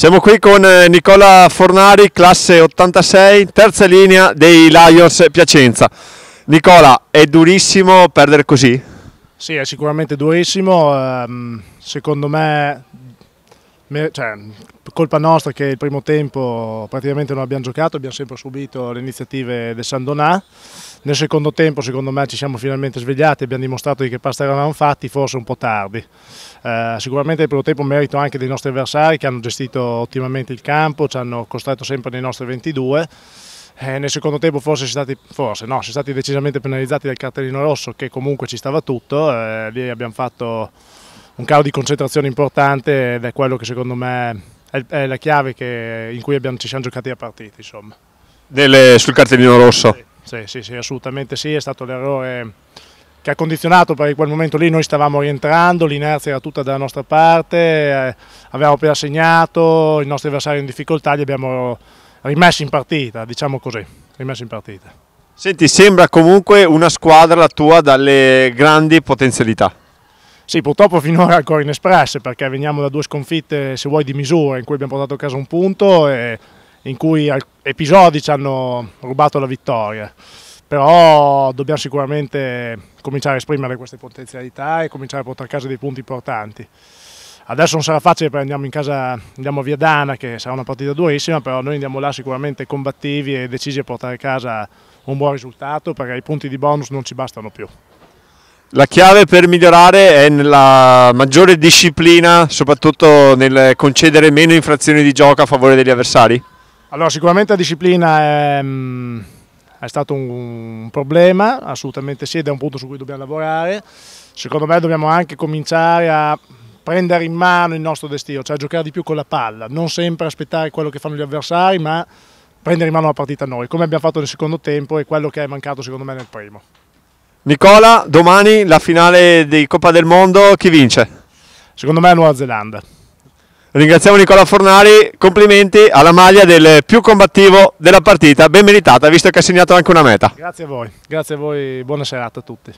Siamo qui con eh, Nicola Fornari, classe 86, terza linea dei Lions Piacenza. Nicola, è durissimo perdere così? Sì, è sicuramente durissimo. Ehm, secondo me, cioè, colpa nostra che il primo tempo praticamente non abbiamo giocato, abbiamo sempre subito le iniziative del San Donà. Nel secondo tempo secondo me ci siamo finalmente svegliati, e abbiamo dimostrato di che pasta eravamo fatti, forse un po' tardi. Eh, sicuramente il primo tempo merito anche dei nostri avversari che hanno gestito ottimamente il campo, ci hanno costretto sempre nei nostri 22. Eh, nel secondo tempo forse si stati, forse, no, si stati decisamente penalizzati dal cartellino rosso che comunque ci stava tutto, eh, lì abbiamo fatto un calo di concentrazione importante ed è quello che secondo me è, la chiave che, in cui abbiamo, ci siamo giocati la partita. Insomma. Dele, sul cartellino rosso? Sì, sì, sì, assolutamente sì, è stato l'errore che ha condizionato perché in quel momento lì noi stavamo rientrando, l'inerzia era tutta dalla nostra parte, eh, avevamo appena segnato, il nostro avversario in difficoltà, li abbiamo rimessi in partita, diciamo così, rimessi in partita. Senti, sembra comunque una squadra la tua dalle grandi potenzialità. Sì, purtroppo finora ancora inespresse perché veniamo da due sconfitte, se vuoi, di misura in cui abbiamo portato a casa un punto e in cui episodi ci hanno rubato la vittoria. Però dobbiamo sicuramente cominciare a esprimere queste potenzialità e cominciare a portare a casa dei punti importanti. Adesso non sarà facile perché andiamo in casa, andiamo via Dana che sarà una partita durissima, però noi andiamo là sicuramente combattivi e decisi a portare a casa un buon risultato perché i punti di bonus non ci bastano più. La chiave per migliorare è nella maggiore disciplina, soprattutto nel concedere meno infrazioni di gioco a favore degli avversari? Allora, sicuramente la disciplina è, mm, è stato un, un, problema, assolutamente sì, ed è un punto su cui dobbiamo lavorare. Secondo me dobbiamo anche cominciare a prendere in mano il nostro destino, cioè giocare di più con la palla, non sempre aspettare quello che fanno gli avversari, ma prendere in mano la partita noi, come abbiamo fatto nel secondo tempo e quello che è mancato secondo me nel primo. Nicola, domani la finale di Coppa del Mondo, chi vince? Secondo me è Nuova Zelanda. Ringraziamo Nicola Fornari, complimenti alla maglia del più combattivo della partita, ben meritata, visto che ha segnato anche una meta. Grazie a voi, grazie a voi, buona serata a tutti.